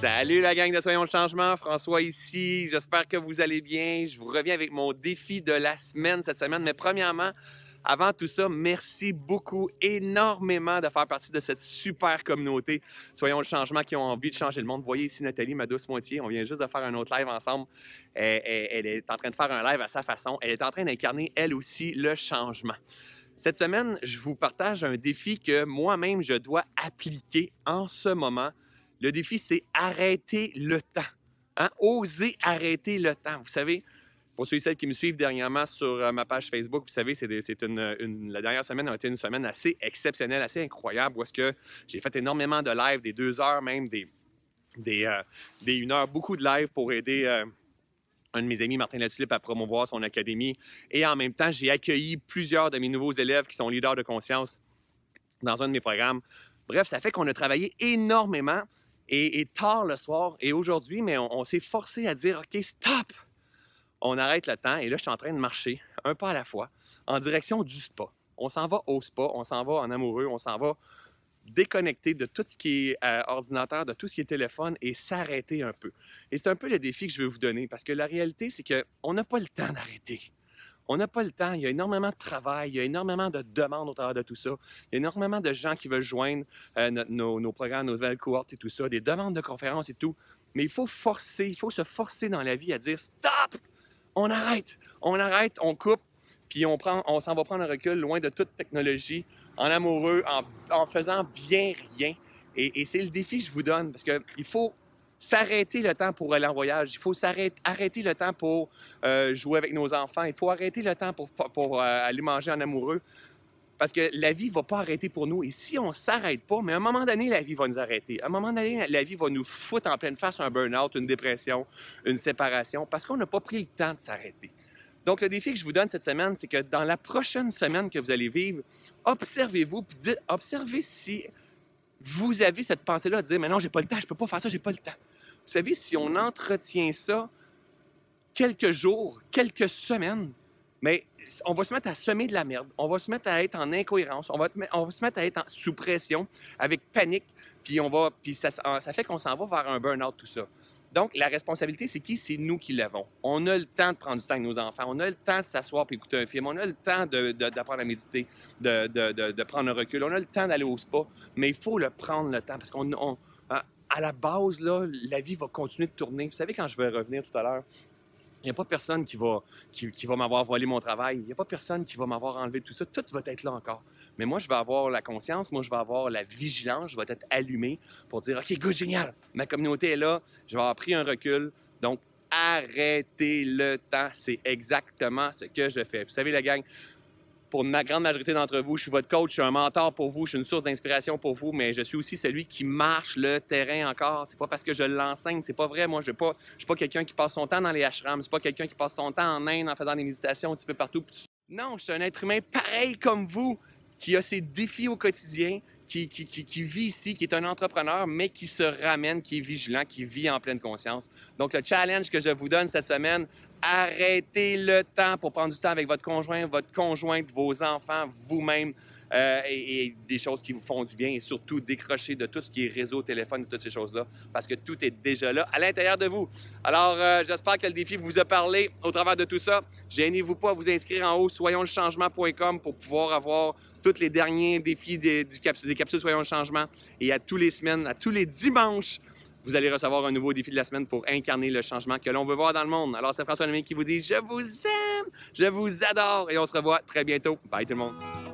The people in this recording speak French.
Salut la gang de Soyons le Changement, François ici. J'espère que vous allez bien. Je vous reviens avec mon défi de la semaine cette semaine. Mais premièrement, avant tout ça, merci beaucoup énormément de faire partie de cette super communauté. Soyons le changement qui ont envie de changer le monde. Vous voyez ici Nathalie, ma douce moitié, on vient juste de faire un autre live ensemble. Elle, elle est en train de faire un live à sa façon. Elle est en train d'incarner elle aussi le changement. Cette semaine, je vous partage un défi que moi-même je dois appliquer en ce moment le défi, c'est arrêter le temps. Hein? Oser arrêter le temps. Vous savez, pour ceux et celles qui me suivent dernièrement sur euh, ma page Facebook, vous savez, c'est une, la dernière semaine a été une semaine assez exceptionnelle, assez incroyable, où est-ce que j'ai fait énormément de lives, des deux heures même, des, des, euh, une heure, beaucoup de lives pour aider euh, un de mes amis, Martin Latulippe, à promouvoir son académie. Et en même temps, j'ai accueilli plusieurs de mes nouveaux élèves qui sont leaders de conscience dans un de mes programmes. Bref, ça fait qu'on a travaillé énormément et, tard le soir et aujourd'hui, mais on, s'est forcé à dire OK, stop! On arrête le temps et là, je suis en train de marcher un pas à la fois en direction du spa. On s'en va au spa, on s'en va en amoureux, on s'en va déconnecter de tout ce qui est euh, ordinateur, de tout ce qui est téléphone et s'arrêter un peu. Et c'est un peu le défi que je veux vous donner parce que la réalité, c'est qu'on n'a pas le temps d'arrêter. On n'a pas le temps. Il y a énormément de travail, il y a énormément de demandes au travers de tout ça. énormément de gens qui veulent joindre euh, nos, programmes, nos nouvelles cohortes et tout ça, des demandes de conférences et tout. Mais il faut forcer, il faut se forcer dans la vie à dire stop, on arrête, on arrête, on coupe, puis on prend, on s'en va prendre un recul loin de toute technologie, en amoureux, en, faisant bien rien. Et, et c'est le défi que je vous donne parce que il faut s'arrêter le temps pour aller en voyage, il faut s'arrêter, arrêter le temps pour euh, jouer avec nos enfants, il faut arrêter le temps pour, euh, aller manger en amoureux. Parce que la vie ne va pas arrêter pour nous. Et si on ne s'arrête pas, mais à un moment donné, la vie va nous arrêter. À un moment donné, la vie va nous foutre en pleine face un burn-out, une dépression, une séparation, parce qu'on n'a pas pris le temps de s'arrêter. Donc, le défi que je vous donne cette semaine, c'est que dans la prochaine semaine que vous allez vivre, observez-vous, puis dites, observez si vous avez cette pensée-là de dire, mais non, j'ai pas le temps, je peux pas faire ça, j'ai pas le temps. Vous savez, si on entretient ça quelques jours, quelques semaines, mais on va se mettre à semer de la merde, on va se mettre à être en incohérence, on va, se mettre à être sous pression, avec panique, puis on va, puis ça, ça fait qu'on s'en va vers un burn-out, tout ça. Donc, la responsabilité, c'est qui? C'est nous qui l'avons. On a le temps de prendre du temps avec nos enfants, on a le temps de s'asseoir et écouter un film, on a le temps d'apprendre à méditer, de, prendre un recul, on a le temps d'aller au spa, mais il faut le prendre le temps parce qu'on... à la base, là, la vie va continuer de tourner. Vous savez, quand je vais revenir tout à l'heure, il n'y a pas personne qui va, qui, qui m'avoir volé mon travail. Il n'y a pas personne qui va m'avoir enlevé tout ça. Tout va être là encore. Mais moi, je vais avoir la conscience, moi, je vais avoir la vigilance, je vais être allumé pour dire OK, go, génial, ma communauté est là, je vais avoir pris un recul. Donc, arrêtez le temps. C'est exactement ce que je fais. Vous savez, la gang, pour la grande majorité d'entre vous. Je suis votre coach, je suis un mentor pour vous, je suis une source d'inspiration pour vous, mais je suis aussi celui qui marche le terrain encore. C'est pas parce que je l'enseigne, c'est pas vrai. Moi, je ne pas, je suis pas quelqu'un qui passe son temps dans les ashrams, c'est pas quelqu'un qui passe son temps en Inde en faisant des méditations un petit peu partout. Non, je suis un être humain pareil comme vous qui a ses défis au quotidien, qui, vit ici, qui est un entrepreneur, mais qui se ramène, qui est vigilant, qui vit en pleine conscience. Donc, le challenge que je vous donne cette semaine, arrêtez le temps pour prendre du temps avec votre conjoint, votre conjointe, vos enfants, vous-même. Euh, et, des choses qui vous font du bien et surtout décrocher de tout ce qui est réseau, téléphone et toutes ces choses-là parce que tout est déjà là à l'intérieur de vous. Alors, euh, j'espère que le défi vous a parlé au travers de tout ça. Gênez-vous pas à vous inscrire en haut soyonslechangement.com pour pouvoir avoir tous les derniers défis des, du des capsules Soyons changement et à tous les semaines, à tous les dimanches, vous allez recevoir un nouveau défi de la semaine pour incarner le changement que l'on veut voir dans le monde. Alors, c'est François Lemay qui vous dit Je vous aime, je vous adore et on se revoit très bientôt. Bye tout le monde.